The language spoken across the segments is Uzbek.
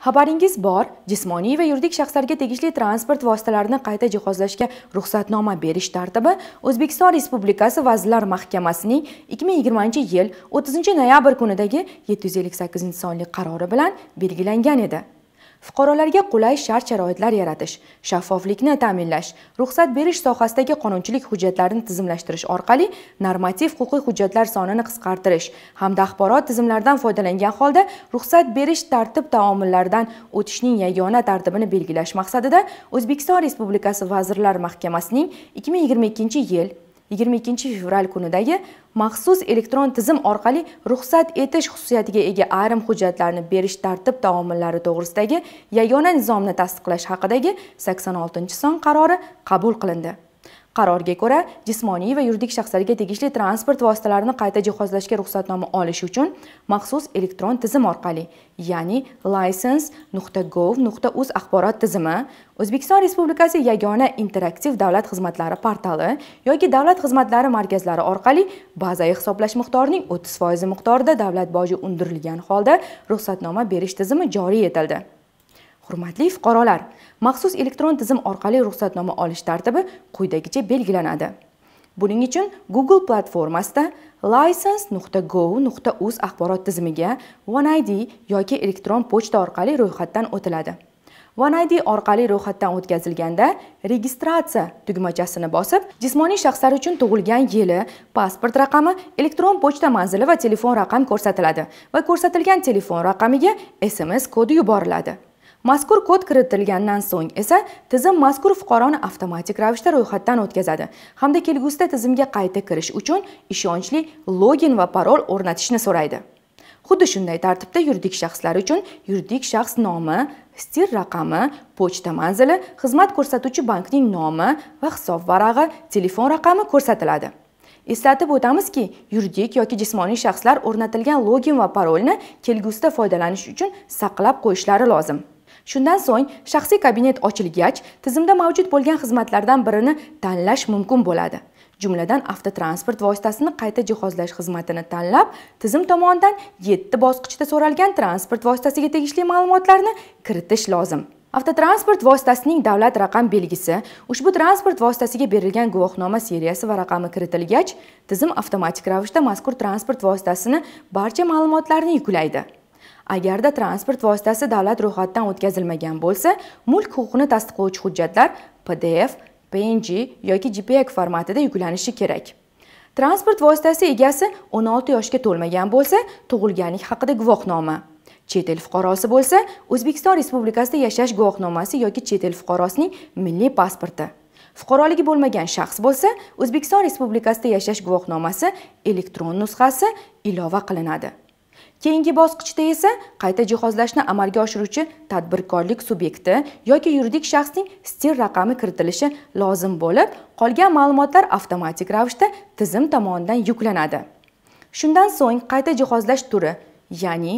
Xabaringiz bor, jismoniy va yuridik shaxslarga tegishli transport vositalarini qayta jihozlashga ruxsatnoma berish tartibi O'zbekiston Respublikasi Vazirlar Mahkamasining 2020-yil 30-noyabr kunidagi 758-sonli qarori bilan belgilangan edi. fuqarolarga qulay shart-sharoitlar yaratish, shaffoflikni ta'minlash, ruxsat berish sohasidagi qonunchilik hujjatlarini tizimlashtirish orqali normativ huquqiy hujjatlar sonini qisqartirish hamda axborot tizimlaridan foydalangan holda ruxsat berish tartib taomillaridan o'tishning yagona tartibini belgilash maqsadida O'zbekiston Respublikasi Vazirlar Mahkamasining 2022-yil 22 fevral kunidagi maxsus elektron tizim orqali ruxsat etish xususiyatiga ega ayrim hujjatlarni berish tartib taomillari to'g'risidagi yagona nizomni tasdiqlash haqidagi 86 son qarori qabul qilindi qarorga ko'ra jismoniy va yuridik shaxslarga tegishli transport vositalarini qayta jihozlashga ruxsatnoma olish uchun maxsus elektron tizim orqali ya'ni license nuqta gov nuqta uz axborot tizimi o'zbekiston respublikasi yagona interaktiv davlat xizmatlari portali yoki davlat xizmatlari markazlari orqali bazaviy hisoblash miqdorining o'ttiz foizi miqdorida davlat boji undirilgan holda ruxsatnoma berish tizimi joriy etildi hurmatli fuqarolar maxsus elektron tizim orqali ruxsatnoma olish tartibi quyidagicha belgilanadi buning uchun google platformasida license gov uz axborot tizimiga one id yoki elektron pochta orqali ro'yxatdan o'tiladi one id orqali ro'yxatdan o'tkazilganda registratsiya tugmachasini bosib jismoniy shaxslar uchun tug'ilgan yili pasport raqami elektron pochta manzili va telefon raqam ko'rsatiladi va ko'rsatilgan telefon raqamiga sms kodi yuboriladi mazkur kod kiritilgandan so'ng esa tizim mazkur fuqaroni avtomatik ravishda ro'yxatdan o'tkazadi hamda kelgusida tizimga qayta kirish uchun ishonchli login va parol o'rnatishni so'raydi xuddi shunday tartibda yuridik shaxslar uchun yuridik shaxs nomi stir raqami pochta manzili xizmat ko'rsatuvchi bankning nomi va hisob varag'i telefon raqami ko'rsatiladi eslatib o'tamizki yuridik yoki jismoniy shaxslar o'rnatilgan login va parolni kelgusida foydalanish uchun saqlab qo'yishlari lozim shundan so'ng shaxsiy kabinet ochilgach tizimda mavjud bo'lgan xizmatlardan birini tanlash mumkin bo'ladi jumladan avtotransport vositasini qayta jihozlash xizmatini tanlab tizim tomonidan 7 bosqichda so'ralgan transport vositasiga tegishli ma'lumotlarni kiritish lozim avtotransport vositasining davlat raqam belgisi ushbu transport vositasiga berilgan guvohnoma seriyasi va raqami kiritilgach tizim avtomatik ravishda mazkur transport vositasini barcha ma'lumotlarni yuklaydi agarda transport vositasi davlat ro'yxatidan o'tkazilmagan bo'lsa mulk huquqini tasdiqlovchi hujjatlar pdf png yoki jpeg formatida yuklanishi kerak transport vositasi egasi 16 yoshga to'lmagan bo'lsa tug'ilganlik haqida guvohnoma chet el fuqarosi bo'lsa o'zbekiston respublikasida yashash guvohnomasi yoki chet el fuqarosining milliy pasporti fuqaroligi bo'lmagan shaxs bo'lsa o'zbekiston respublikasida yashash guvohnomasi elektron nusxasi ilova qilinadi keyingi bosqichda esa qayta jihozlashni amalga oshiruvchi tadbirkorlik subyekti yoki yuridik shaxsning stil raqami kiritilishi lozim bo'lib qolgan ma'lumotlar avtomatik ravishda tizim tomonidan yuklanadi shundan so'ng qayta jihozlash turi ya'ni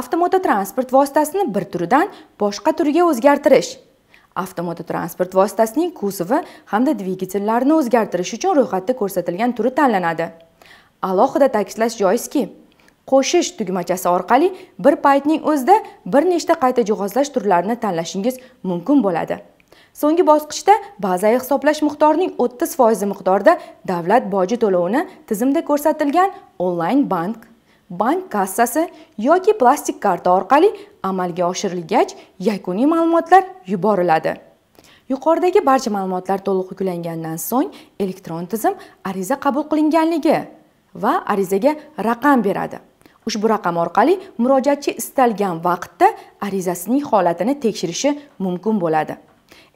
avtomototransport vositasini bir turidan boshqa turiga o'zgartirish avtomototransport vositasining kuzovi hamda dvigatellarini o'zgartirish uchun ro'yxatda ko'rsatilgan turi tanlanadi alohida ta'kidlash joizki qo'shish tugmachasi orqali bir paytning o'zida bir nechta qayta jihozlash turlarini tanlashingiz mumkin bo'ladi so'nggi bosqichda bazaviy hisoblash miqdorining 30 foizi miqdorida davlat boji to'lovini tizimda ko'rsatilgan onlayn bank bank kassasi yoki plastik karta orqali amalga oshirilgach yakuniy ma'lumotlar yuboriladi yuqoridagi barcha ma'lumotlar to'liq yuklangandan so'ng elektron tizim ariza qabul qilinganligi va arizaga raqam beradi ushbu raqam orqali murojaatchi istalgan vaqtda arizasining holatini tekshirishi mumkin bo'ladi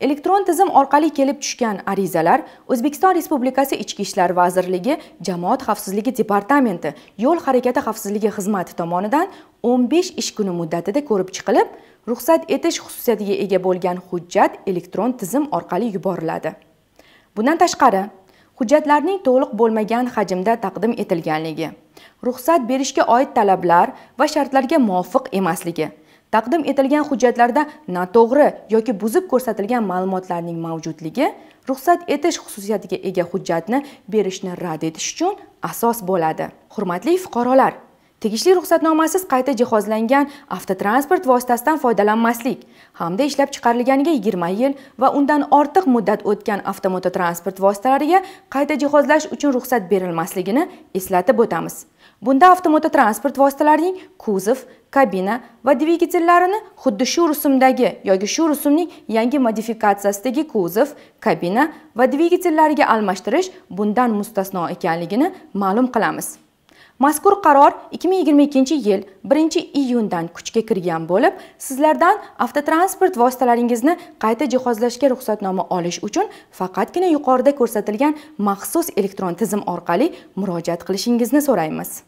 elektron tizim orqali kelib tushgan arizalar o'zbekiston respublikasi ichki ishlar vazirligi jamoat xavfsizligi departamenti yo'l harakati xavfsizligi xizmati tomonidan 15 ish kuni muddatida ko'rib chiqilib ruxsat etish xususiyatiga ega bo'lgan hujjat elektron tizim orqali yuboriladi bundan tashqari hujjatlarning to'liq bo'lmagan hajmda taqdim etilganligi ruxsat berishga oid talablar va shartlarga muvofiq emasligi taqdim etilgan hujjatlarda noto'g'ri yoki buzib ko'rsatilgan ma'lumotlarning mavjudligi ruxsat etish xususiyatiga ega hujjatni berishni rad etish uchun asos bo'ladi hurmatli fuqarolar tegishli ruxsatnomasiz qayta jihozlangan avtotransport vositasidan foydalanmaslik hamda ishlab chiqarilganiga 20 yil va undan ortiq muddat o'tgan avtomototransport vositalariga qayta jihozlash uchun ruxsat berilmasligini eslatib o'tamiz bunda avtomototransport vositalarining kuzov kabina va dvigatellarini xuddi shu rusumdagi yoki shu rusumning yangi modifikatsiyasidagi kuzov kabina va dvigatellariga almashtirish bundan mustasno ekanligini ma'lum qilamiz mazkur qaror 2022 yil 1 iyundan kuchga kirgan bo'lib sizlardan avtotransport vositalaringizni qayta jihozlashga ruxsatnoma olish uchun faqatgina yuqorida ko'rsatilgan maxsus elektron tizim orqali murojaat qilishingizni so'raymiz